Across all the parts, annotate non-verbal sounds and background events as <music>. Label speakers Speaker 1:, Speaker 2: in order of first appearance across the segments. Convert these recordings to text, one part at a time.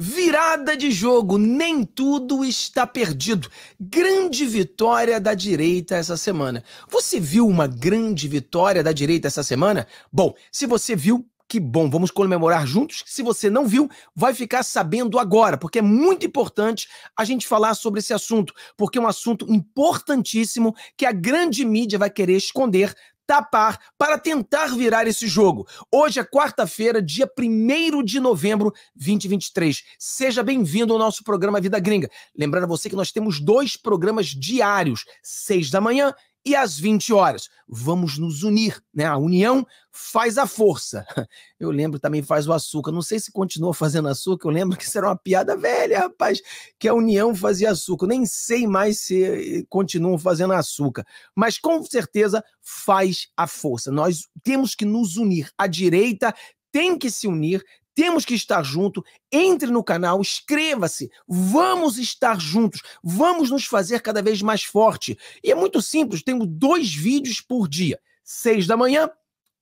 Speaker 1: Virada de jogo, nem tudo está perdido. Grande vitória da direita essa semana. Você viu uma grande vitória da direita essa semana? Bom, se você viu, que bom, vamos comemorar juntos. Se você não viu, vai ficar sabendo agora, porque é muito importante a gente falar sobre esse assunto, porque é um assunto importantíssimo que a grande mídia vai querer esconder tapar para tentar virar esse jogo. Hoje é quarta-feira, dia 1 de novembro 2023. Seja bem-vindo ao nosso programa Vida Gringa. Lembrando a você que nós temos dois programas diários, seis da manhã e às 20 horas. Vamos nos unir, né? A união faz a força. <laughs> Eu lembro também faz o açúcar. Não sei se continua fazendo açúcar, eu lembro que isso era uma piada velha, rapaz, que a união fazia açúcar. Nem sei mais se eh, continuam fazendo açúcar, mas com certeza faz a força. Nós temos que nos unir. A direita tem que se unir, temos que estar junto. Entre no canal, inscreva-se. Vamos estar juntos. Vamos nos fazer cada vez mais forte. E é muito simples. Tenho dois vídeos por dia, seis da manhã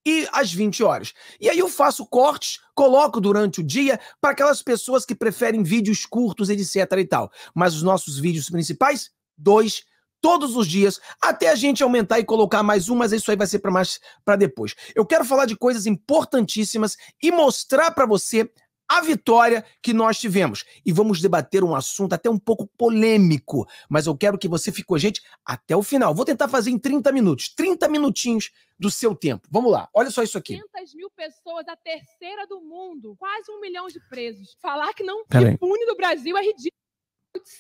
Speaker 1: e às 20 horas. E aí eu faço cortes, coloco durante o dia para aquelas pessoas que preferem vídeos curtos, etc e tal. Mas os nossos vídeos principais, dois todos os dias, até a gente aumentar e colocar mais um, mas isso aí vai ser para mais para depois. Eu quero falar de coisas importantíssimas e mostrar para você a vitória que nós tivemos. E vamos debater um assunto até um pouco polêmico, mas eu quero que você fique com a gente até o final. Vou tentar fazer em 30 minutos, 30 minutinhos do seu tempo. Vamos lá, olha só
Speaker 2: isso aqui.
Speaker 3: 500 mil pessoas, a terceira do mundo, quase um milhão de presos. Falar que não que pune do Brasil é ridículo.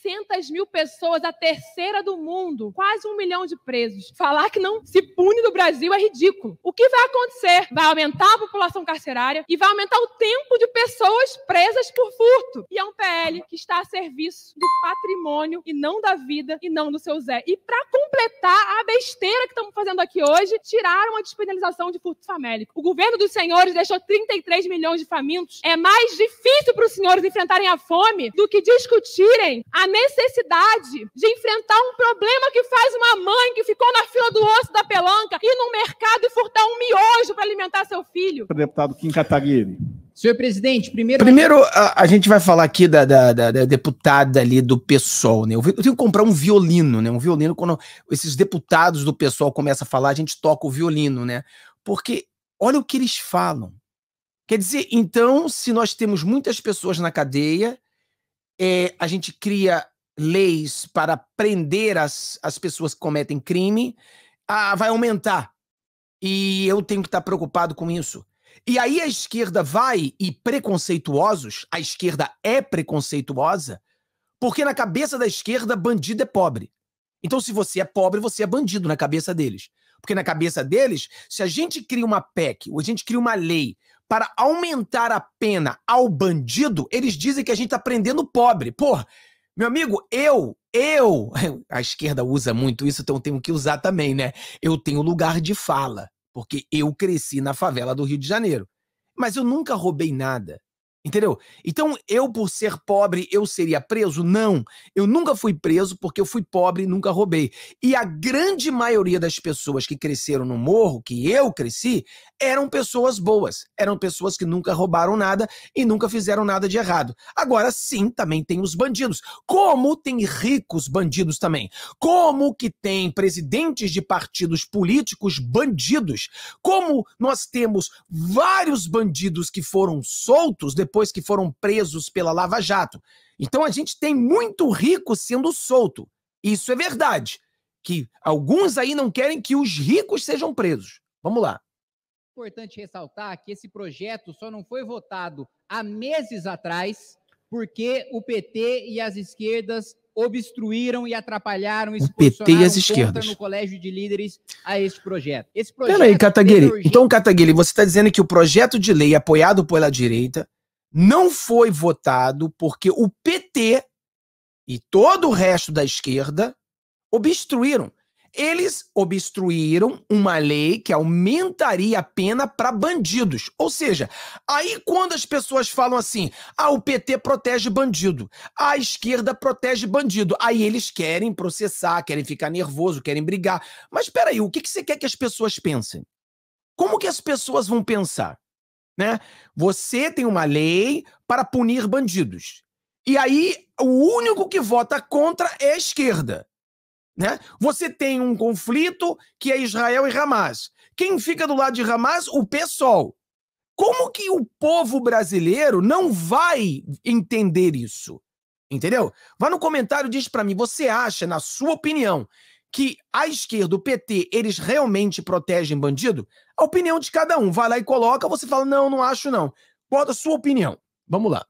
Speaker 3: 800 mil pessoas, a terceira do mundo, quase um milhão de presos. Falar que não se pune no Brasil é ridículo. O que vai acontecer? Vai aumentar a população carcerária e vai aumentar o tempo de pessoas presas por furto. E é um PL que está a serviço do patrimônio e não da vida e não do seu Zé. E para completar a besteira que estamos fazendo aqui hoje, tiraram a despenalização de furto famélico. O governo dos senhores deixou 33 milhões de famintos. É mais difícil para os senhores enfrentarem a fome do que discutirem a necessidade de enfrentar um problema que faz uma mãe que ficou na fila do osso da pelanca ir no mercado e furtar um miojo para alimentar seu filho.
Speaker 1: Deputado Kim Kataguiri.
Speaker 3: Senhor presidente, primeiro. Primeiro,
Speaker 1: a, a, gente vai falar aqui da, da, da, da deputada ali do PSOL, né? Eu, eu, tenho que comprar um violino, né? Um violino, quando esses deputados do PSOL começam a falar, a gente toca o violino, né? Porque olha o que eles falam. Quer dizer, então, se nós temos muitas pessoas na cadeia, é, a gente cria leis para prender as, as pessoas que cometem crime, a, ah, vai aumentar. E eu tenho que estar tá preocupado com isso. E aí a esquerda vai e preconceituosos, a esquerda é preconceituosa, porque na cabeça da esquerda, bandido é pobre. Então, se você é pobre, você é bandido na cabeça deles. Porque na cabeça deles, se a gente cria uma PEC, ou a gente cria uma lei para aumentar a pena ao bandido, eles dizem que a gente está prendendo o pobre. Pô, meu amigo, eu, eu, <laughs> a esquerda usa muito isso, então tenho que usar também, né? Eu tenho lugar de fala, porque eu cresci na favela do Rio de Janeiro. Mas eu nunca roubei nada. Entendeu? Então, eu, por ser pobre, eu seria preso? Não. Eu nunca fui preso porque eu fui pobre e nunca roubei. E a grande maioria das pessoas que cresceram no morro, que eu cresci, eram pessoas boas. Eram pessoas que nunca roubaram nada e nunca fizeram nada de errado. Agora, sim, também tem os bandidos. Como tem ricos bandidos também. Como que tem presidentes de partidos políticos bandidos. Como nós temos vários bandidos que foram soltos depois depois que foram presos pela Lava Jato. Então a gente tem muito rico sendo solto. Isso é verdade. Que alguns aí não querem que os ricos sejam presos. Vamos lá.
Speaker 4: Importante ressaltar que esse projeto só não foi votado há meses atrás porque o PT e as esquerdas obstruíram e atrapalharam e o PT e as esquerdas no colégio de líderes a este projeto. Esse projeto Peraí, Cataguiri.
Speaker 1: Então, Cataguiri, você está dizendo que o projeto de lei apoiado pela direita não foi votado porque o PT e todo o resto da esquerda obstruíram. Eles obstruíram uma lei que aumentaria a pena para bandidos. Ou seja, aí quando as pessoas falam assim, ah, o PT protege bandido, a esquerda protege bandido, aí eles querem processar, querem ficar nervoso, querem brigar. Mas espera aí, o que, que você quer que as pessoas pensem? Como que as pessoas vão pensar? né? Você tem uma lei para punir bandidos. E aí o único que vota contra é a esquerda. Né? Você tem um conflito que é Israel e Hamas. Quem fica do lado de Hamas? O PSOL. Como que o povo brasileiro não vai entender isso? Entendeu? Vá no comentário e diz para mim, você acha, na sua opinião, que a esquerda, o PT, eles realmente protegem bandido? A opinião de cada um. Vai lá e coloca, você fala, não, não acho não. Bota a sua opinião. Vamos lá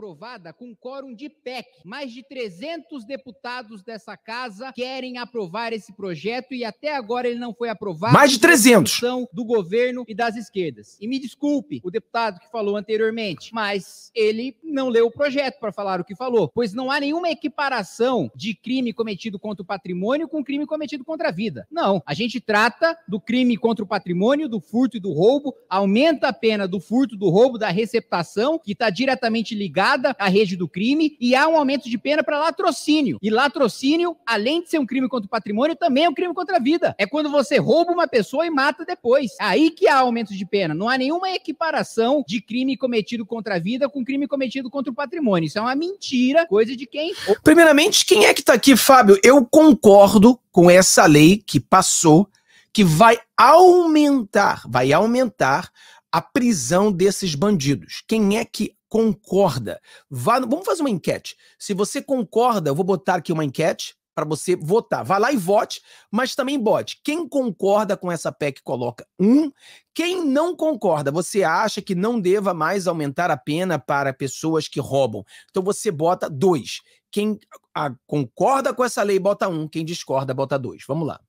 Speaker 4: aprovada com quórum de PEC. Mais de 300 deputados dessa casa querem aprovar esse projeto e até agora ele não foi aprovado. Mais de 300! Do governo e das esquerdas. E me desculpe o deputado que falou anteriormente, mas ele não leu o projeto para falar o que falou, pois não há nenhuma equiparação de crime cometido contra o patrimônio com crime cometido contra a vida. Não, a gente trata do crime contra o patrimônio, do furto e do roubo, aumenta a pena do furto, do roubo, da receptação, que está diretamente ligado a à rede do crime e há um aumento de pena para latrocínio. E latrocínio, além de ser um crime contra o patrimônio, também é um crime contra a vida. É quando você rouba uma pessoa e mata depois. É aí que há aumento de pena. Não há nenhuma equiparação de crime cometido contra a vida com crime cometido contra o patrimônio. Isso é uma mentira, coisa de quem.
Speaker 1: Primeiramente, quem é que tá aqui, Fábio? Eu concordo com essa lei que passou, que vai aumentar, vai aumentar a prisão desses bandidos. Quem é que concorda. Vá, vamos fazer uma enquete. Se você concorda, eu vou botar aqui uma enquete para você votar. Vá lá e vote, mas também bote. Quem concorda com essa PEC coloca um. Quem não concorda, você acha que não deva mais aumentar a pena para pessoas que roubam. Então você bota dois. Quem a, concorda com essa lei, bota um. Quem discorda, bota dois. Vamos lá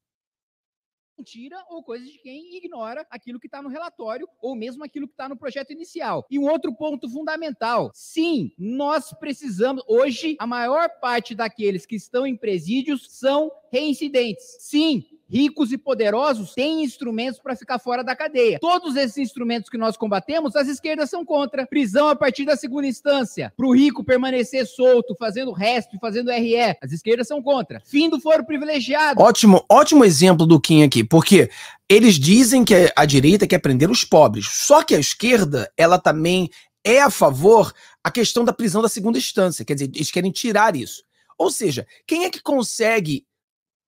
Speaker 4: mentira ou coisa de quem ignora aquilo que está no relatório ou mesmo aquilo que está no projeto inicial. E um outro ponto fundamental: sim, nós precisamos. Hoje, a maior parte daqueles que estão em presídios são reincidentes. Sim, ricos e poderosos têm instrumentos para ficar fora da cadeia. Todos esses instrumentos que nós combatemos, as esquerdas são contra. Prisão a partir da segunda instância, para o rico permanecer solto, fazendo resto, fazendo RE. As esquerdas são contra. Fim do foro privilegiado.
Speaker 1: Ótimo, ótimo exemplo do Kim aqui, porque eles dizem que a direita quer prender os pobres. Só que a esquerda, ela também é a favor a questão da prisão da segunda instância. Quer dizer, eles querem tirar isso. Ou seja, quem é que consegue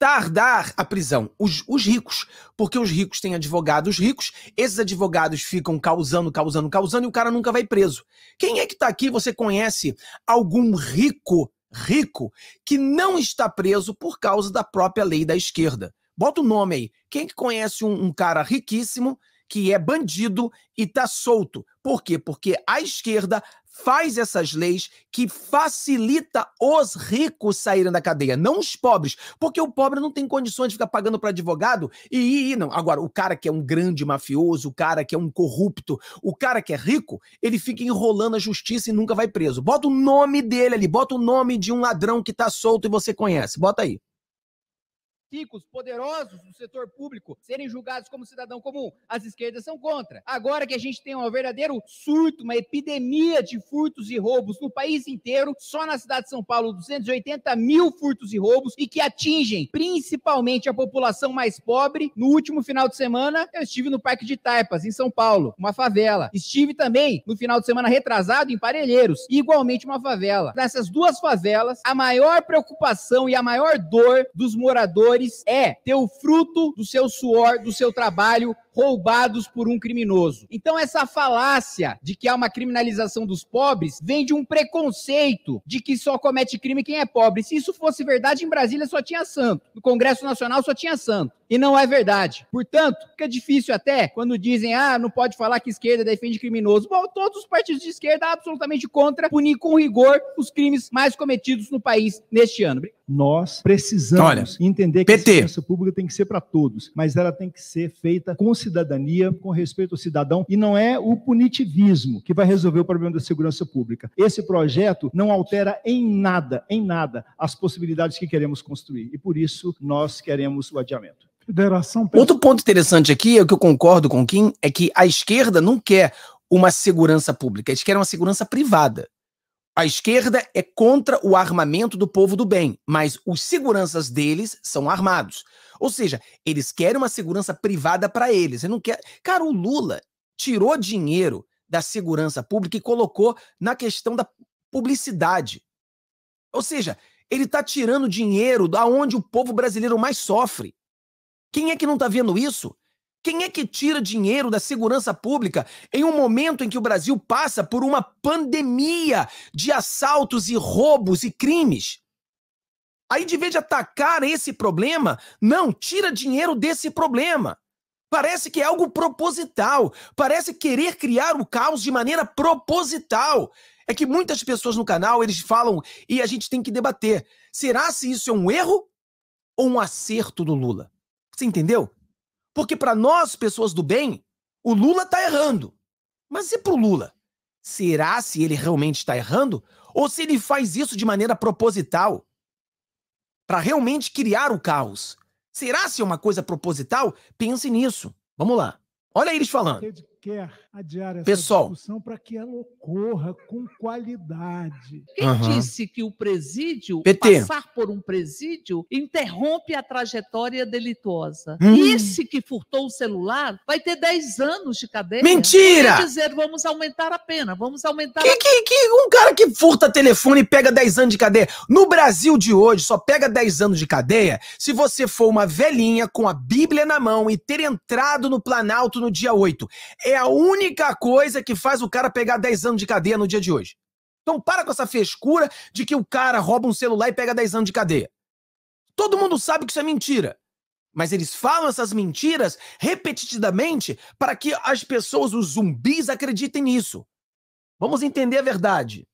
Speaker 1: Tardar a prisão. Os, os ricos. Porque os ricos têm advogados ricos, esses advogados ficam causando, causando, causando e o cara nunca vai preso. Quem é que está aqui? Você conhece algum rico, rico, que não está preso por causa da própria lei da esquerda? Bota o nome aí. Quem que conhece um, um cara riquíssimo que é bandido e tá solto? Por quê? Porque a esquerda faz essas leis que facilita os ricos saírem da cadeia, não os pobres, porque o pobre não tem condições de ficar pagando para advogado e, e não. Agora, o cara que é um grande mafioso, o cara que é um corrupto, o cara que é rico, ele fica enrolando a justiça e nunca vai preso. Bota o nome dele ali, bota o nome de um ladrão que tá solto e você conhece. Bota aí
Speaker 4: ricos, poderosos do setor público serem julgados como cidadão comum. As esquerdas são contra. Agora que a gente tem um verdadeiro surto, uma epidemia de furtos e roubos no país inteiro, só na cidade de São Paulo, 280 mil furtos e roubos e que atingem principalmente a população mais pobre. No último final de semana, eu estive no Parque de Taipas, em São Paulo, uma favela. Estive também no final de semana retrasado em Parelheiros, igualmente uma favela. Nessas duas favelas, a maior preocupação e a maior dor dos moradores é ter o fruto do seu suor, do seu trabalho roubados por um criminoso. Então, essa falácia de que há uma criminalização dos pobres vem de um preconceito de que só comete crime quem é pobre. Se isso fosse verdade, em Brasília só tinha santo. No Congresso Nacional só tinha santo. E não é verdade. Portanto, fica difícil até quando dizem, ah, não pode falar que esquerda defende criminoso. Bom, todos os partidos de esquerda absolutamente contra punir com rigor os crimes mais cometidos no país neste ano. Nós precisamos Olha, entender que PT. a segurança pública tem que ser para todos, mas ela tem que ser feita com cidadania, com respeito ao cidadão, e não é o punitivismo que vai resolver o problema da segurança pública. Esse projeto não altera em nada, em nada, as possibilidades que queremos construir. E por isso nós queremos o adiamento. Federação...
Speaker 1: Outro ponto interessante aqui, é que eu concordo com o Kim, é que a esquerda não quer uma segurança pública, eles querem uma segurança privada. A esquerda é contra o armamento do povo do bem, mas os seguranças deles são armados. Ou seja, eles querem uma segurança privada para eles. Ele não quer. Cara, o Lula tirou dinheiro da segurança pública e colocou na questão da publicidade. Ou seja, ele está tirando dinheiro da onde o povo brasileiro mais sofre. Quem é que não está vendo isso? Quem é que tira dinheiro da segurança pública em um momento em que o Brasil passa por uma pandemia de assaltos e roubos e crimes? Aí, de vez de atacar esse problema, não, tira dinheiro desse problema. Parece que é algo proposital. Parece querer criar o caos de maneira proposital. É que muitas pessoas no canal eles falam e a gente tem que debater. Será se isso é um erro ou um acerto do Lula? Você entendeu? Porque para nós, pessoas do bem, o Lula está errando. Mas e para o Lula? Será se ele realmente está errando? Ou se ele faz isso de maneira proposital? Para realmente criar o caos? Será se é uma coisa proposital? Pense nisso. Vamos lá. Olha eles
Speaker 4: falando
Speaker 2: quer adiar essa Pessoal. discussão para que ela ocorra com qualidade. Quem uhum. disse que o presídio, PT. passar por um presídio, interrompe a trajetória delituosa? Hum. Esse que furtou o celular vai ter 10 anos de cadeia. Mentira! Quer dizer, vamos aumentar a pena, vamos aumentar que, a... que, que Um cara que
Speaker 1: furta telefone e pega 10 anos de cadeia. No Brasil de hoje, só pega 10 anos de cadeia se você for uma velhinha com a Bíblia na mão e ter entrado no Planalto no dia 8. É é a única coisa que faz o cara pegar 10 anos de cadeia no dia de hoje. Então para com essa frescura de que o cara rouba um celular e pega 10 anos de cadeia. Todo mundo sabe que isso é mentira. Mas eles falam essas mentiras repetidamente para que as pessoas, os zumbis, acreditem nisso. Vamos entender a verdade.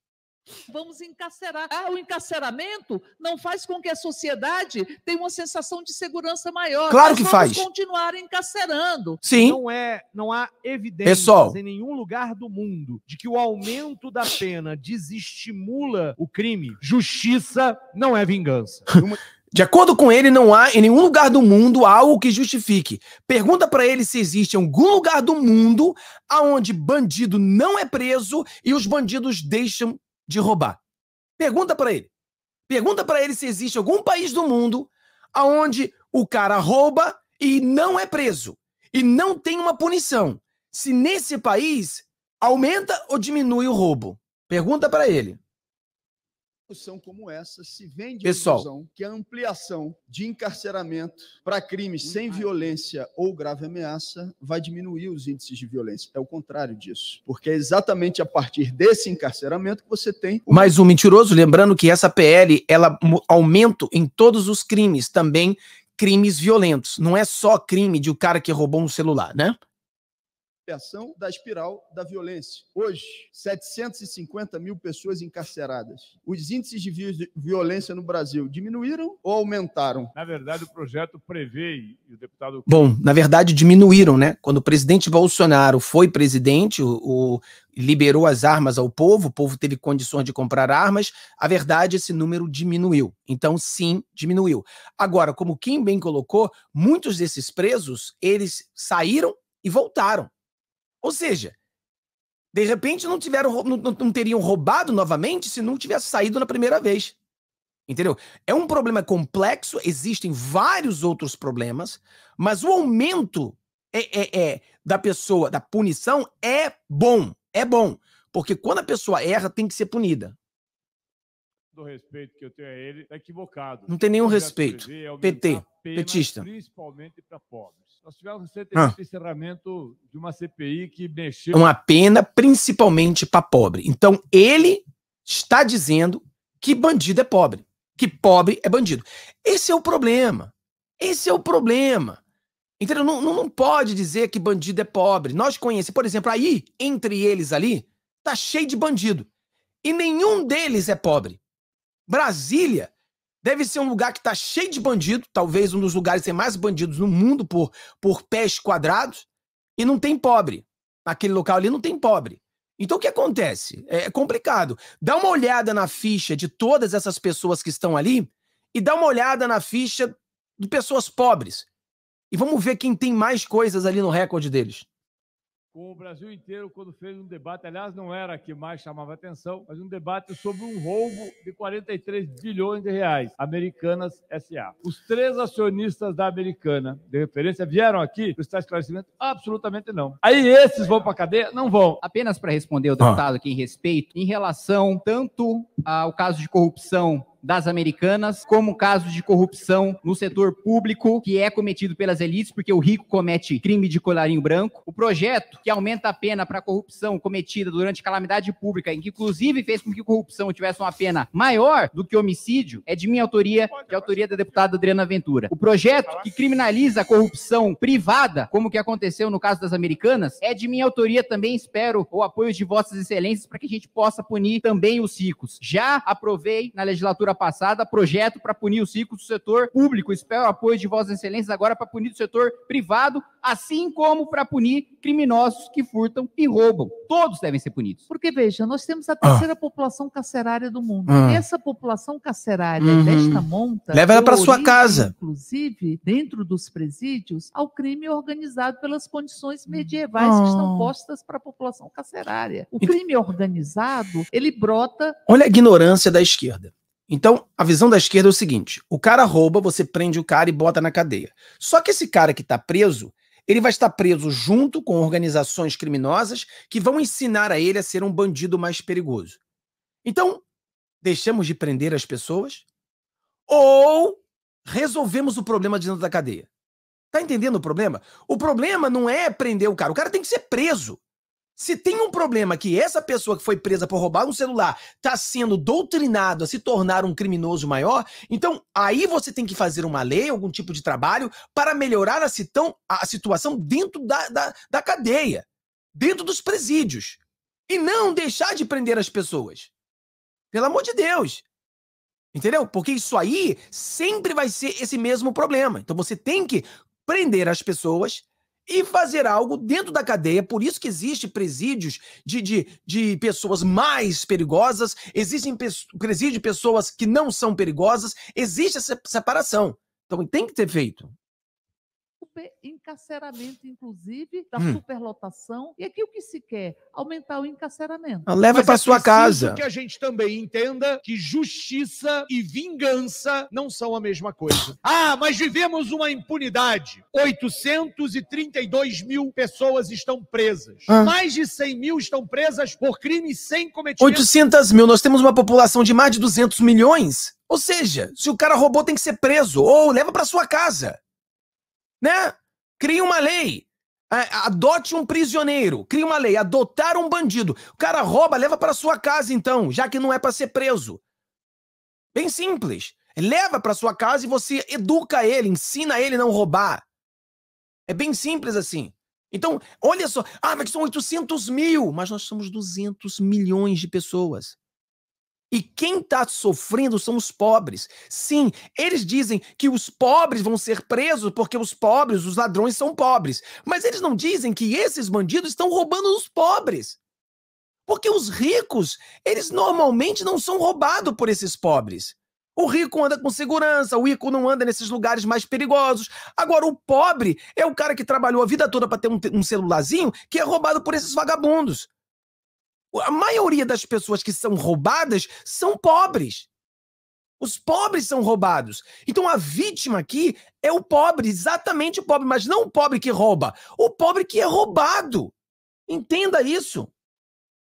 Speaker 2: Vamos encarcerar. Ah, o encarceramento não faz com que a sociedade tenha uma sensação de segurança maior. Claro Nós que faz. continuar encarcerando. Sim. Não é, não há evidências Pessoal. em nenhum lugar do mundo de que o aumento da pena
Speaker 1: desestimula o crime. Justiça não é vingança. <laughs> De acordo com ele, não há em nenhum lugar do mundo algo que justifique. Pergunta para ele se existe algum lugar do mundo aonde bandido não é preso e os bandidos deixam de roubar. Pergunta para ele. Pergunta para ele se existe algum país do mundo aonde o cara rouba e não é preso e não tem uma punição. Se nesse país aumenta ou diminui o roubo. Pergunta para ele
Speaker 4: discussão como essa se vende. de Pessoal, que a ampliação de encarceramento para crimes sem violência ou grave ameaça vai diminuir os índices de violência. É o contrário disso, porque é exatamente a partir desse encarceramento que você tem
Speaker 1: o... mais um mentiroso, lembrando que essa PL ela aumenta em todos os crimes, também crimes violentos. Não é só crime de o um cara que roubou um celular, né?
Speaker 4: dispersão da espiral da violência. Hoje, 750 mil pessoas encarceradas. Os índices de violência no Brasil diminuíram ou aumentaram? Na
Speaker 3: verdade, o projeto prevê, e o deputado. Bom,
Speaker 1: na verdade, diminuíram, né? Quando o presidente Bolsonaro foi presidente, o, o liberou as armas ao povo, o povo teve condições de comprar armas, a verdade, esse número diminuiu. Então, sim, diminuiu. Agora, como Kim bem colocou, muitos desses presos, eles saíram e voltaram. Ou seja, de repente não tiveram não, não, teriam roubado novamente se não tivesse saído na primeira vez. Entendeu? É um problema complexo, existem vários outros problemas, mas o aumento é, é, é da pessoa, da punição, é bom. É bom. Porque quando a pessoa erra, tem que ser punida.
Speaker 3: Do respeito que eu tenho a ele, é equivocado. Não
Speaker 1: tem nenhum respeito. PT, petista.
Speaker 4: Principalmente para pobres. Nós tivemos recentemente ah. encerramento de uma
Speaker 3: CPI que mexeu. Uma
Speaker 1: pena, principalmente para pobre. Então, ele está dizendo que bandido é pobre, que pobre é bandido. Esse é o problema. Esse é o problema. Entendeu? Não, não pode dizer que bandido é pobre. Nós conhecemos, por exemplo, aí, entre eles ali, tá cheio de bandido. E nenhum deles é pobre. Brasília Deve ser um lugar que está cheio de bandido, talvez um dos lugares tem mais bandidos no mundo por, por pés quadrados, e não tem pobre. Aquele local ali não tem pobre. Então o que acontece? É, é complicado. Dá uma olhada na ficha de todas essas pessoas que estão ali e dá uma olhada na ficha de pessoas pobres. E vamos ver quem tem mais coisas ali no recorde deles
Speaker 4: com o Brasil inteiro quando fez um debate, aliás, não era que mais chamava atenção, mas um debate sobre um roubo de 43 bilhões de reais, Americanas SA. Os três acionistas da Americana, de referência, vieram aqui prestar esclarecimento? Absolutamente não. Aí esses vão para cadeia? Não vão. Apenas para responder o deputado ah. aqui em respeito, em relação tanto ao caso de corrupção das Americanas, como casos de corrupção no setor público que é cometido pelas elites, porque o rico comete crime de colarinho branco. O projeto que aumenta a pena para corrupção cometida durante calamidade pública, em que inclusive fez com que a corrupção tivesse uma pena maior do que homicídio, é de minha autoria, de autoria da deputada Adriana Ventura. O projeto que criminaliza a corrupção privada, como que aconteceu no caso das Americanas, é de minha autoria também. Espero o apoio de vossas excelências para que a gente possa punir também os ricos. Já aprovei na legislatura legislatura passada, projeto para punir o ciclo do setor público. Espero apoio de Vossas Excelências agora para punir o setor privado, assim como para punir criminosos que furtam e roubam. Todos devem ser punidos.
Speaker 2: Porque, veja, nós temos a terceira ah. população carcerária do mundo. Ah. Essa população carcerária uhum. desta monta. Leva ela para sua casa. Inclusive, dentro dos presídios, ao crime organizado pelas condições medievais ah. que estão ah. postas para a população carcerária. O crime organizado, ele brota.
Speaker 1: Olha a ignorância da esquerda. Então, a visão da esquerda é o seguinte: o cara rouba, você prende o cara e bota na cadeia. Só que esse cara que está preso, ele vai estar preso junto com organizações criminosas que vão ensinar a ele a ser um bandido mais perigoso. Então, deixamos de prender as pessoas ou resolvemos o problema dentro da cadeia. Tá entendendo o problema? O problema não é prender o cara, o cara tem que ser preso. Se tem um problema que essa pessoa que foi presa por roubar um celular está sendo doutrinado a se tornar um criminoso maior, então aí você tem que fazer uma lei, algum tipo de trabalho, para melhorar a, a situação dentro da, da, da cadeia, dentro dos presídios. E não deixar de prender as pessoas. Pelo amor de Deus. Entendeu? Porque isso aí sempre vai ser esse mesmo problema. Então você tem que prender as pessoas, e fazer algo dentro da cadeia. Por isso que existem presídios de, de, de pessoas mais perigosas, existem presídios de pessoas que não são perigosas, existe essa separação. Então tem que ter feito
Speaker 2: super encarceramento, inclusive, da hum. superlotação. E aqui o que se quer? Aumentar o encarceramento. Ah, leva para é sua casa. que a gente também
Speaker 1: entenda que justiça e vingança não são a mesma coisa. Ah, mas vivemos uma impunidade. 832 mil pessoas estão presas. Ah. Mais de 100 mil estão presas por crimes sem cometimento. 800 mil. Nós temos uma população de mais de 200 milhões. Ou seja, se o cara roubou, tem que ser preso ou leva para sua casa né? Crie uma lei. É, adote um prisioneiro, crie uma lei, adotar um bandido. O cara rouba, leva para sua casa então, já que não é para ser preso. Bem simples. Leva para sua casa e você educa ele, ensina ele a não roubar. É bem simples assim. Então, olha só. Ah, mas são 800 mil. Mas nós somos 200 milhões de pessoas. E quem está sofrendo são os pobres. Sim, eles dizem que os pobres vão ser presos porque os pobres, os ladrões, são pobres. Mas eles não dizem que esses bandidos estão roubando os pobres. Porque os ricos, eles normalmente não são roubados por esses pobres. O rico anda com segurança, o rico não anda nesses lugares mais perigosos. Agora, o pobre é o cara que trabalhou a vida toda para ter um, um celularzinho que é roubado por esses vagabundos. A maioria das pessoas que são roubadas são pobres. Os pobres são roubados. Então a vítima aqui é o pobre, exatamente o pobre, mas não o pobre que rouba, o pobre que é roubado. Entenda isso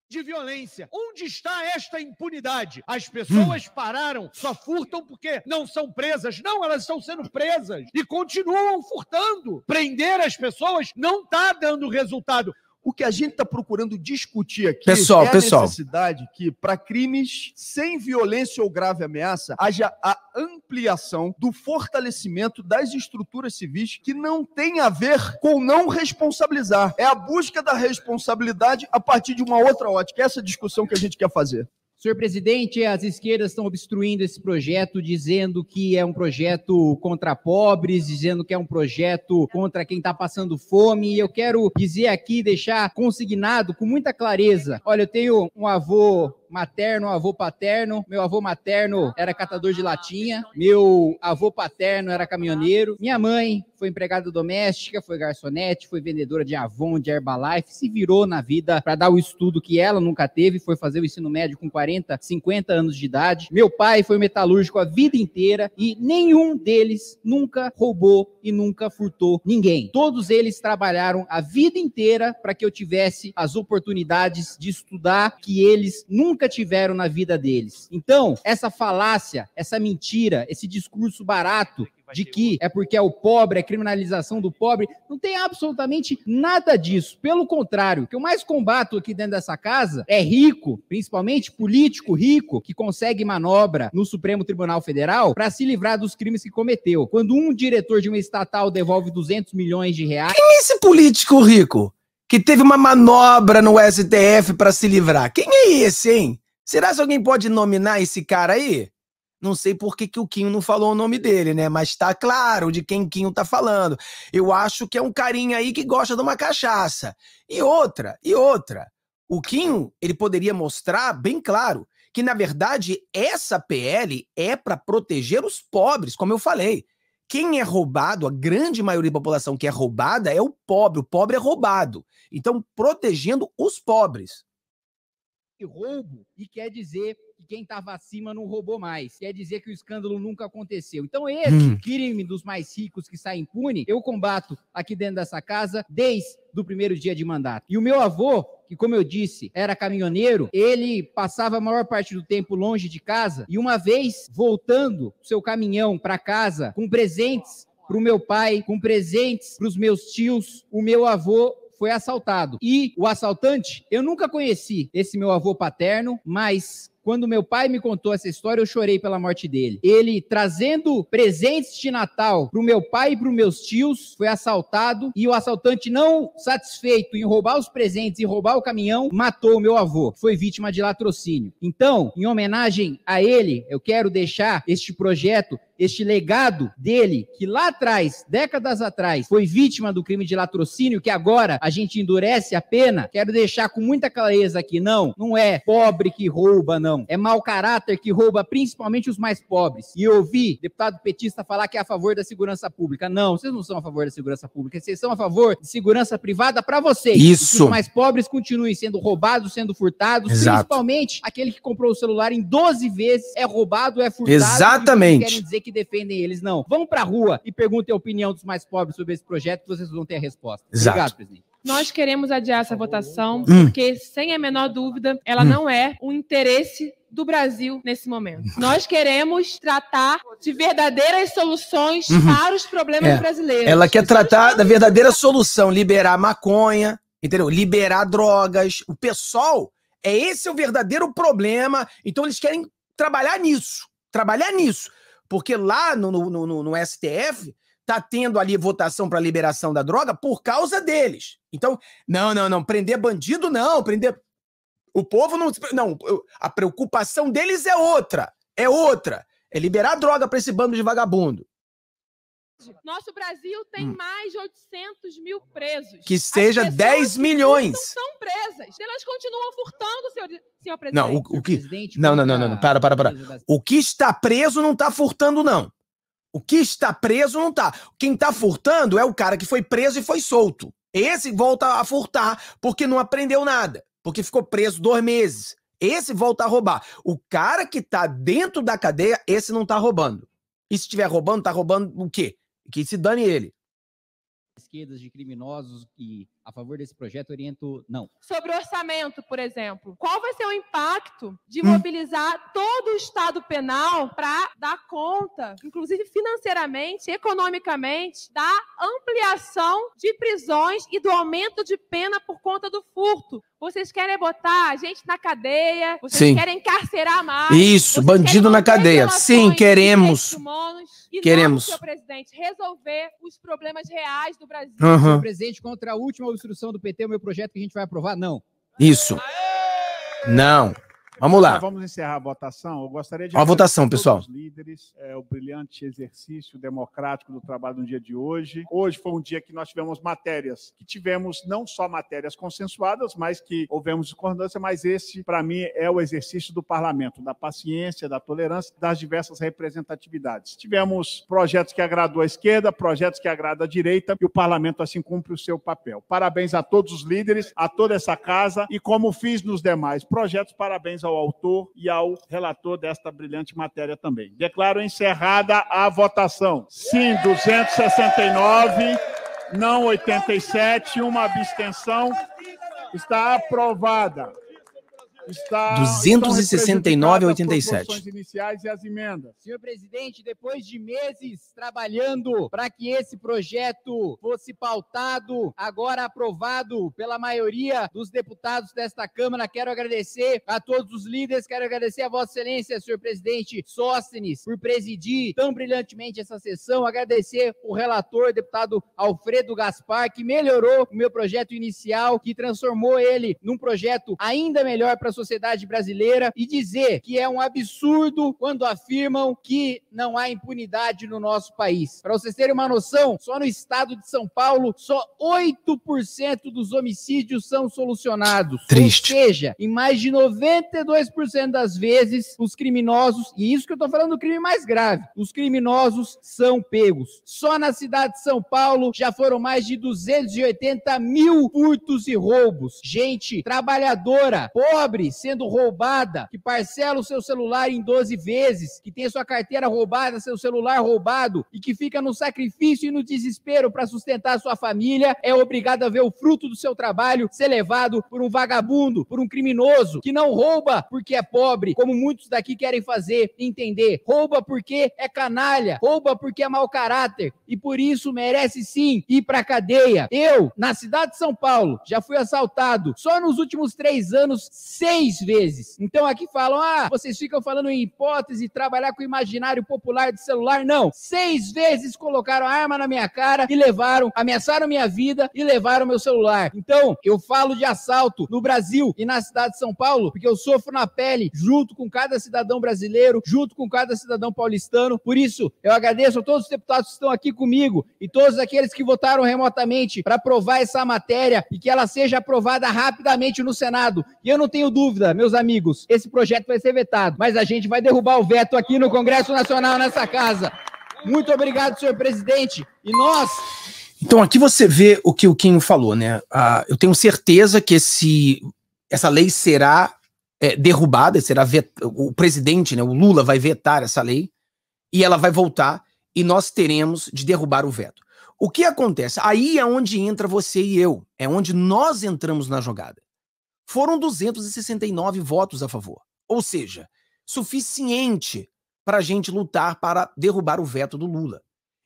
Speaker 1: de violência. Onde está esta impunidade? As hum. pessoas hum. pararam, só furtam porque não são presas. Não, elas estão sendo presas e continuam furtando. Prender as pessoas não está dando resultado.
Speaker 4: O que a gente está procurando discutir aqui pessoal, é a pessoal. necessidade que, para crimes sem violência ou grave ameaça, haja a ampliação do fortalecimento das estruturas civis que não tem a ver com não responsabilizar. É a busca da responsabilidade a partir de uma outra ótica. Essa é a discussão que a gente quer fazer. Senhor presidente, as esquerdas estão obstruindo esse projeto, dizendo que é um projeto contra pobres, dizendo que é um projeto contra quem está passando fome. E eu quero dizer aqui, deixar consignado com muita clareza: olha, eu tenho um avô materno, avô paterno. Meu avô materno era catador de latinha. Meu avô paterno era caminhoneiro. Minha mãe foi empregada doméstica, foi garçonete, foi vendedora de Avon, de Herbalife, se virou na vida para dar o estudo que ela nunca teve, foi fazer o ensino médio com 40, 50 anos de idade. Meu pai foi metalúrgico a vida inteira e nenhum deles nunca roubou e nunca furtou ninguém. Todos eles trabalharam a vida inteira para que eu tivesse as oportunidades de estudar que eles nunca nunca tiveram na vida deles. Então, essa falácia, essa mentira, esse discurso barato de que é porque é o pobre, é criminalização do pobre. Não tem absolutamente nada disso. Pelo contrário, o que eu mais combato aqui dentro dessa casa é rico, principalmente político rico, que consegue manobra no Supremo Tribunal Federal para se livrar dos crimes que cometeu. Quando um diretor de uma estatal devolve 200 milhões de reais. Quem
Speaker 1: é esse político rico? que teve uma manobra no STF para se livrar. Quem é esse, hein? Será que alguém pode nominar esse cara aí? Não sei por que, que o Quinho não falou o nome dele, né? Mas tá claro de quem Quinho tá falando. Eu acho que é um carinha aí que gosta de uma cachaça. E outra, e outra. O Quinho, ele poderia mostrar bem claro que, na verdade, essa PL é para proteger os pobres, como eu falei quem é roubado, a grande maioria da população que é roubada é o pobre. O pobre é roubado. Então, protegendo os pobres.
Speaker 4: E roubo e quer dizer que quem estava acima não roubou mais. Quer dizer que o escândalo nunca aconteceu. Então, esse hum. crime dos mais ricos que sai impune, eu combato aqui dentro dessa casa desde o primeiro dia de mandato. E o meu avô que, como eu disse, era caminhoneiro, ele passava a maior parte do tempo longe de casa e uma vez voltando seu caminhão para casa com presentes para o meu pai, com presentes para os meus tios, o meu avô foi assaltado. E o assaltante, eu nunca conheci esse meu avô paterno, mas quando meu pai me contou essa história, eu chorei pela morte dele. Ele, trazendo presentes de Natal pro meu pai e pros meus tios, foi assaltado e o assaltante, não satisfeito em roubar os presentes e roubar o caminhão, matou o meu avô, que foi vítima de latrocínio. Então, em homenagem a ele, eu quero deixar este projeto este legado dele, que lá atrás, décadas atrás, foi vítima do crime de latrocínio, que agora a gente endurece a pena, quero deixar com muita clareza aqui, não, não é pobre que rouba, não. É mau caráter que rouba principalmente os mais pobres. E eu ouvi deputado petista falar que é a favor da segurança pública. Não, vocês não são a favor da segurança pública, vocês são a favor de segurança privada para vocês. Isso. os mais pobres continuem sendo roubados, sendo furtados, Exato. principalmente aquele que comprou o celular em 12 vezes, é roubado, é furtado. Exatamente. Querem dizer que que defendem eles, não. Vão pra rua e perguntem a opinião dos mais pobres sobre esse projeto que vocês vão ter a resposta. Exato. Obrigado, presidente.
Speaker 3: Nós queremos adiar essa votação, hum. porque, sem a menor dúvida, ela hum. não é um interesse do Brasil nesse momento. Nós queremos tratar de verdadeiras soluções uhum. para os problemas é. brasileiros. Ela
Speaker 1: quer tratar da verdadeira solução, liberar maconha, entendeu? Liberar drogas. O pessoal é esse o verdadeiro problema. Então eles querem trabalhar nisso, trabalhar nisso. Porque lá no, no, no, no STF tá tendo ali votação para liberação da droga por causa deles. Então, não, não, não, prender bandido não, prender o povo não, não, a preocupação deles é outra, é outra, é liberar droga para esse bando de vagabundo.
Speaker 3: Nosso Brasil tem hum. mais de 800 mil presos.
Speaker 1: Que seja 10 milhões.
Speaker 3: São empresas. Elas continuam furtando, senhor, senhor presidente. Não, o, o que... Presidente, não,
Speaker 1: não, não, não, não, tá para, para, para. O que está preso não está furtando, não. O que está preso não está. Quem está furtando é o cara que foi preso e foi solto. Esse volta a furtar porque não aprendeu nada, porque ficou preso dois meses. Esse volta a roubar. O cara que está dentro da cadeia, esse não está roubando. E se estiver roubando, está roubando o quê? Que
Speaker 4: se dane ele. Esquerdas de criminosos e a favor desse projeto, oriento
Speaker 3: não. Sobre orçamento, por exemplo, qual vai ser o impacto de mobilizar todo o Estado penal para dar conta, inclusive financeiramente, economicamente, da ampliação de prisões e do aumento de pena por conta do furto? Vocês querem botar a gente na cadeia, vocês Sim. querem encarcerar mais. Isso,
Speaker 2: bandido na cadeia. Sim, queremos. Humanos, e queremos. Não,
Speaker 3: presidente, resolver os problemas reais do Brasil. Uhum. presidente, contra a última obstrução do PT, o meu projeto que a gente
Speaker 4: vai aprovar, não.
Speaker 1: Isso. Aê! Não. Vamos lá. Vamos
Speaker 4: encerrar a votação. Eu gostaria de Uma votação, pessoal. Os líderes, é, o brilhante exercício democrático do trabalho no dia de hoje. Hoje foi um dia que nós tivemos matérias, que tivemos não só matérias consensuadas, mas que houvemos discordância, mas esse, para mim, é o exercício do parlamento, da paciência, da tolerância, das diversas representatividades. Tivemos projetos que agradam a esquerda, projetos que agradam a direita, e o parlamento assim cumpre o seu papel. Parabéns a todos os líderes, a toda essa casa, e como fiz nos demais projetos, parabéns ao autor e ao relator desta brilhante matéria também. Declaro encerrada a votação. Sim, 269, não 87, uma abstenção. Está aprovada está, 269 a 87. Iniciais e as emendas. Senhor presidente, depois de meses trabalhando para que esse projeto fosse pautado, agora aprovado pela maioria dos deputados desta Câmara, quero agradecer a todos os líderes, quero agradecer a Vossa Excelência, senhor presidente Sóstenes, por presidir tão brilhantemente essa sessão, agradecer o relator, deputado Alfredo Gaspar, que melhorou o meu projeto inicial, que transformou ele num projeto ainda melhor para a sociedade brasileira e dizer que é um absurdo quando afirmam que não há impunidade no nosso país. Para vocês terem uma noção, só no estado de São Paulo, só 8% dos homicídios são solucionados. Triste. Ou seja, em mais de 92% das vezes, os criminosos, e isso que eu estou falando do crime mais grave, os criminosos são pegos. Só na cidade de São Paulo já foram mais de 280 mil furtos e roubos. Gente trabalhadora, pobre, pobre sendo roubada, que parcela o seu celular em 12 vezes, que tem sua carteira roubada, seu celular roubado e que fica no sacrifício e no desespero para sustentar sua família, é obrigado a ver o fruto do seu trabalho ser levado por um vagabundo, por um criminoso, que não rouba porque é pobre, como muitos daqui querem fazer entender. Rouba porque é canalha, rouba porque é mau caráter e por isso merece sim ir para cadeia. Eu, na cidade de São Paulo, já fui assaltado só nos últimos três anos seis dez vezes. Então aqui falam, ah, vocês ficam falando em hipótese, trabalhar com o imaginário popular de celular. Não. Seis vezes colocaram a arma na minha cara e levaram, ameaçaram minha vida e levaram meu celular. Então, eu falo de assalto no Brasil e na cidade de São Paulo, porque eu sofro na pele, junto com cada cidadão brasileiro, junto com cada cidadão paulistano. Por isso, eu agradeço a todos os deputados que estão aqui comigo e todos aqueles que votaram remotamente para aprovar essa matéria e que ela seja aprovada rapidamente no Senado. E eu não tenho dúvida, meus amigos, esse projeto vai ser vetado, mas a gente vai derrubar o veto aqui no Congresso Nacional, nessa casa. Muito obrigado, senhor presidente. E nós.
Speaker 1: Então, aqui você vê o que o Quinho falou, né? Ah, eu tenho certeza que esse, essa lei será é, derrubada, será vet... o presidente, né, o Lula, vai vetar essa lei e ela vai voltar e nós teremos de derrubar o veto. O que acontece? Aí é onde entra você e eu, é onde nós entramos na jogada foram 269 votos a favor. Ou seja, suficiente para a gente lutar para derrubar o veto do Lula.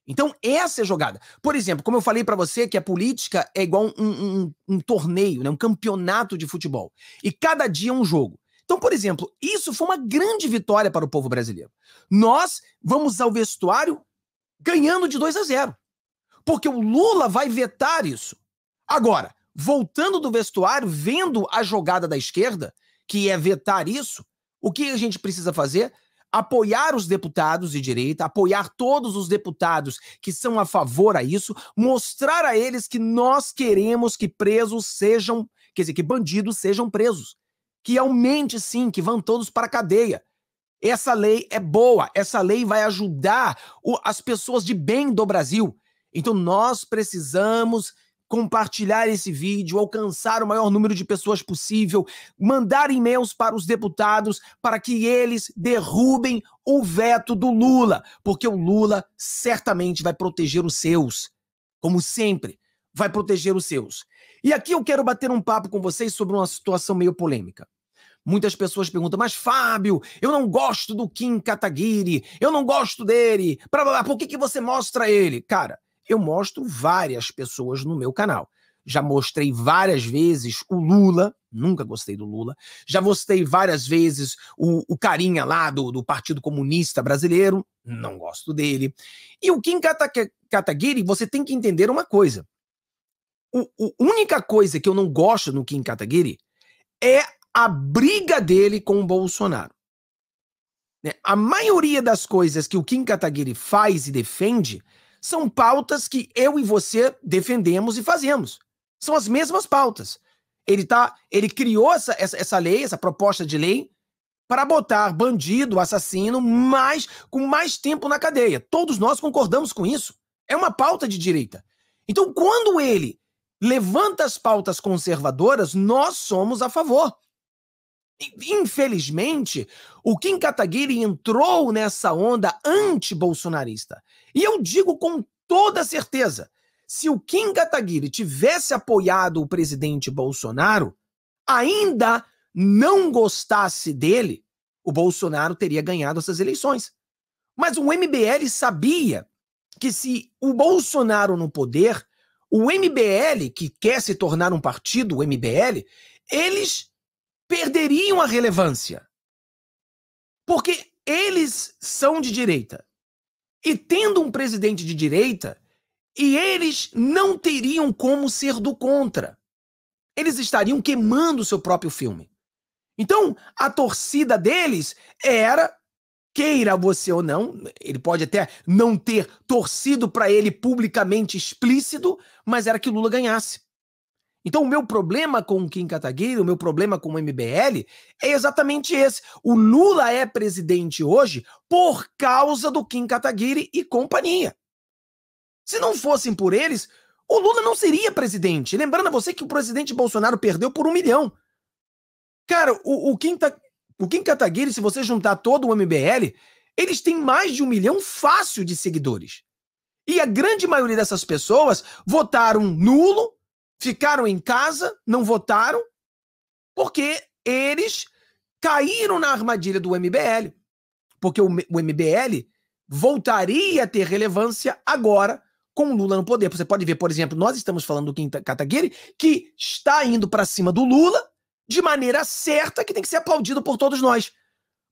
Speaker 1: Então, essa é a jogada. Por exemplo, como eu falei para você que a política é igual um, um, um, torneio, né? um campeonato de futebol. E cada dia é um jogo. Então, por exemplo, isso foi uma grande vitória para o povo brasileiro. Nós vamos ao vestuário ganhando de 2 a 0. Porque o Lula vai vetar isso. Agora, voltando do vestuário, vendo a jogada da esquerda, que é vetar isso, o que a gente precisa fazer? Apoiar os deputados de direita, apoiar todos os deputados que são a favor a isso, mostrar a eles que nós queremos que presos sejam, quer dizer, que bandidos sejam presos. Que aumente sim, que vão todos para a cadeia. Essa lei é boa, essa lei vai ajudar o, as pessoas de bem do Brasil. Então nós precisamos compartilhar esse vídeo, alcançar o maior número de pessoas possível, mandar e-mails para os deputados para que eles derrubem o veto do Lula, porque o Lula certamente vai proteger os seus, como sempre, vai proteger os seus. E aqui eu quero bater um papo com vocês sobre uma situação meio polêmica. Muitas pessoas perguntam, mas Fábio, eu não gosto do Kim Kataguiri, eu não gosto dele, blá, blá, blá, por que, que você mostra ele? Cara, eu mostro várias pessoas no meu canal. Já mostrei várias vezes o Lula, nunca gostei do Lula. Já mostrei várias vezes o, o carinha lá do, do Partido Comunista Brasileiro, não gosto dele. E o Kim Kataguiri, você tem que entender uma coisa. O, a única coisa que eu não gosto no Kim Kataguiri é a briga dele com o Bolsonaro. Né, a maioria das coisas que o Kim Kataguiri faz e defende são pautas que eu e você defendemos e fazemos. São as mesmas pautas. Ele, tá, ele criou essa, essa, essa lei, essa proposta de lei, para botar bandido, assassino, mais com mais tempo na cadeia. Todos nós concordamos com isso. É uma pauta de direita. Então, quando ele levanta as pautas conservadoras, nós somos a favor infelizmente, o Kim Kataguiri entrou nessa onda anti-bolsonarista. E eu digo com toda certeza, se o Kim Kataguiri tivesse apoiado o presidente Bolsonaro, ainda não gostasse dele, o Bolsonaro teria ganhado essas eleições. Mas o MBL sabia que se o Bolsonaro no poder, o MBL, que quer se tornar um partido, o MBL, eles perderiam a relevância. Porque eles são de direita. E tendo um presidente de direita, e eles não teriam como ser do contra. Eles estariam queimando o seu próprio filme. Então, a torcida deles era queira você ou não, ele pode até não ter torcido para ele publicamente explícito, mas era que Lula ganhasse. Então, o meu problema com o Kim Kataguiri, o meu problema com o MBL, é exatamente esse. O Lula é presidente hoje por causa do Kim Kataguiri e companhia. Se não fossem por eles, o Lula não seria presidente. Lembrando a você que o presidente Bolsonaro perdeu por um milhão. Cara, o, o, Kim, o Kim Kataguiri, se você juntar todo o MBL, eles têm mais de um milhão fácil de seguidores. E a grande maioria dessas pessoas votaram nulo ficaram em casa, não votaram, porque eles caíram na armadilha do MBL. Porque o, MBL voltaria a ter relevância agora com Lula no poder. Você pode ver, por exemplo, nós estamos falando do Kim Kataguiri, que está indo para cima do Lula de maneira certa, que tem que ser aplaudido por todos nós.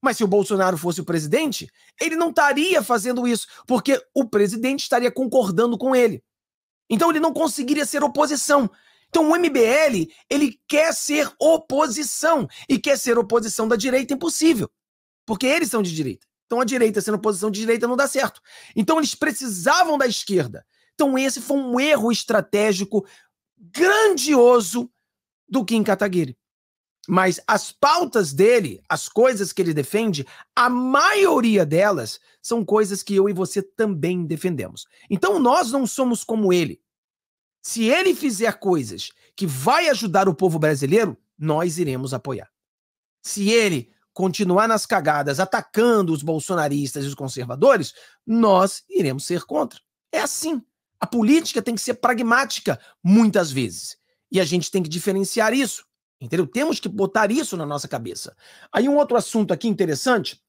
Speaker 1: Mas se o Bolsonaro fosse o presidente, ele não estaria fazendo isso, porque o presidente estaria concordando com ele. Então ele não conseguiria ser oposição. Então o MBL, ele quer ser oposição. E quer ser oposição da direita impossível. Porque eles são de direita. Então a direita sendo oposição de direita não dá certo. Então eles precisavam da esquerda. Então esse foi um erro estratégico grandioso do Kim Kataguiri. Mas as pautas dele, as coisas que ele defende, a maioria delas são coisas que eu e você também defendemos. Então nós não somos como ele. Se ele fizer coisas que vai ajudar o povo brasileiro, nós iremos apoiar. Se ele continuar nas cagadas atacando os bolsonaristas e os conservadores, nós iremos ser contra. É assim. A política tem que ser pragmática muitas vezes. E a gente tem que diferenciar isso. Entendeu? Temos que botar isso na nossa cabeça. Aí um outro assunto aqui interessante,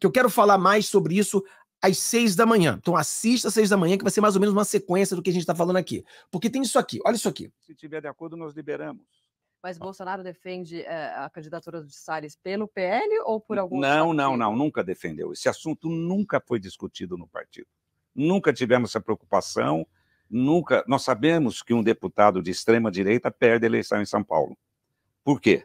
Speaker 1: que eu quero falar mais sobre isso às seis da manhã. Então assista às seis da manhã, que vai ser mais ou menos uma sequência do que a gente está falando aqui. Porque tem isso aqui, olha isso aqui.
Speaker 4: Se tiver de acordo, nós liberamos.
Speaker 3: Mas Bolsonaro defende é, a candidatura de Salles pelo PL ou por algum Não,
Speaker 4: não, não, nunca defendeu. Esse assunto nunca foi discutido no partido. Nunca tivemos essa preocupação, nunca. Nós sabemos que um deputado de extrema direita perde a eleição em São Paulo. Por quê?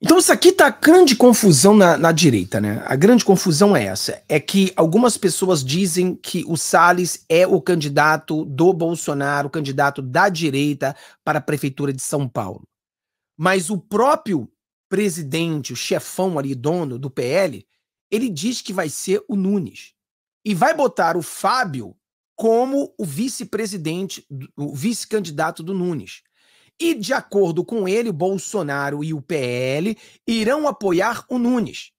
Speaker 1: Então isso aqui tá a grande confusão na, na, direita, né? A grande confusão é essa, é que algumas pessoas dizem que o Salles é o candidato do Bolsonaro, o candidato da direita para a prefeitura de São Paulo. Mas o próprio presidente, o chefão ali, dono do PL, ele diz que vai ser o Nunes. E vai botar o Fábio como o vice-presidente, o vice-candidato do Nunes. E, de acordo com ele, Bolsonaro e o PL irão apoiar o Nunes.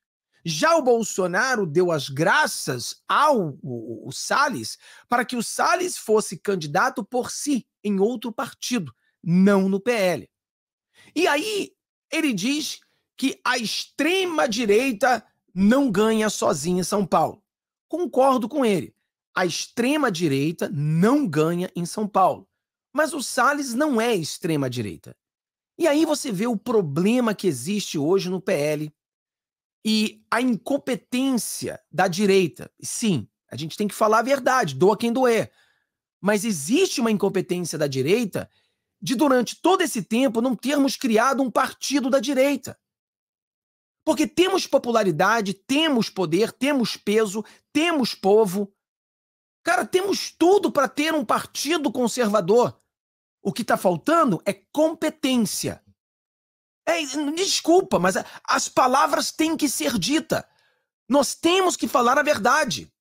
Speaker 1: Já o Bolsonaro deu as graças ao o, o Salles para que o Salles fosse candidato por si em outro partido, não no PL. E aí ele diz que a extrema-direita não ganha sozinha em São Paulo. Concordo com ele. A extrema-direita não ganha em São Paulo. Mas o Salles não é extrema-direita. E aí você vê o problema que existe hoje no PL e a incompetência da direita. Sim, a gente tem que falar a verdade, doa quem doer. Mas existe uma incompetência da direita de, durante todo esse tempo, não termos criado um partido da direita. Porque temos popularidade, temos poder, temos peso, temos povo, Cara, temos tudo para ter um partido conservador. O que está faltando é competência. É, desculpa, mas as palavras têm que ser ditas. Nós temos que falar a verdade.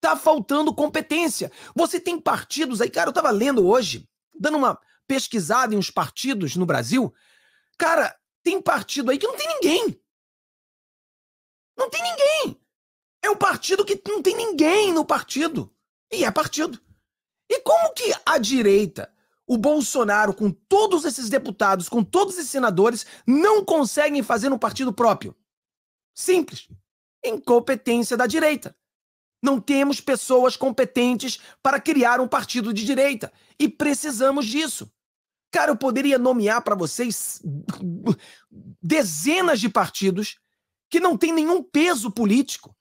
Speaker 1: Tá faltando competência. Você tem partidos aí, cara, eu estava lendo hoje, dando uma pesquisada em uns partidos no Brasil. Cara, tem partido aí que não tem ninguém. Não tem ninguém. É um partido que não tem ninguém no partido e é partido. E como que a direita, o Bolsonaro, com todos esses deputados, com todos esses senadores, não conseguem fazer um partido próprio? Simples. Incompetência da direita. Não temos pessoas competentes para criar um partido de direita. E precisamos disso. Cara, eu poderia nomear para vocês dezenas de partidos que não têm nenhum peso político,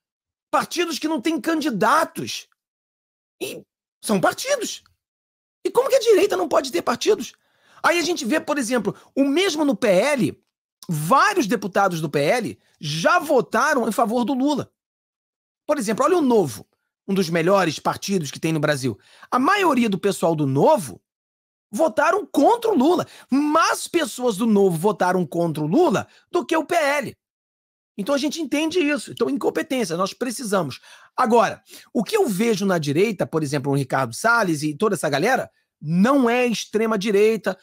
Speaker 1: partidos que não têm candidatos, e são partidos. E como que a direita não pode ter partidos? Aí a gente vê, por exemplo, o mesmo no PL, vários deputados do PL já votaram em favor do Lula. Por exemplo, olha o Novo, um dos melhores partidos que tem no Brasil. A maioria do pessoal do Novo votaram contra o Lula. Mais pessoas do Novo votaram contra o Lula do que o PL. Então a gente entende isso. Então, incompetência, nós precisamos. Agora, o que eu vejo na direita, por exemplo, o Ricardo Salles e toda essa galera, não é extrema-direita.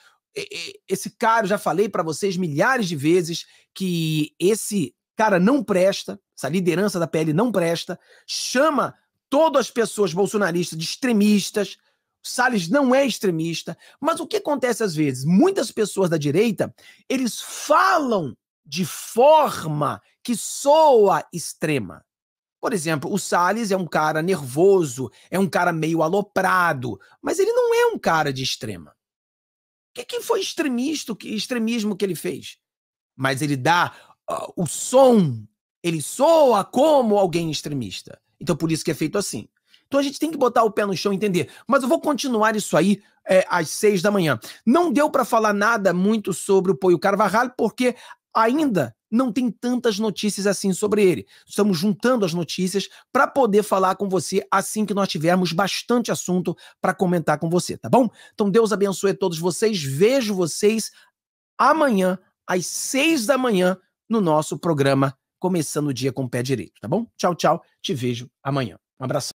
Speaker 1: Esse cara, eu já falei para vocês milhares de vezes que esse cara não presta, essa liderança da PL não presta, chama todas as pessoas bolsonaristas de extremistas. Salles não é extremista, mas o que acontece às vezes? Muitas pessoas da direita, eles falam de forma que soa extrema. Por exemplo, o Salles é um cara nervoso, é um cara meio aloprado, mas ele não é um cara de extrema. O que, que foi extremista, que extremismo que ele fez? Mas ele dá uh, o som, ele soa como alguém extremista. Então por isso que é feito assim. Então a gente tem que botar o pé no chão e entender. Mas eu vou continuar isso aí é, às seis da manhã. Não deu para falar nada muito sobre o Poio Carvajal, porque ainda não tem tantas notícias assim sobre ele. Estamos juntando as notícias para poder falar com você assim que nós tivermos bastante assunto para comentar com você, tá bom? Então Deus abençoe a todos vocês. Vejo vocês amanhã às seis da manhã no nosso programa Começando o Dia com o Pé Direito, tá bom? Tchau, tchau. Te vejo amanhã. Um abraço.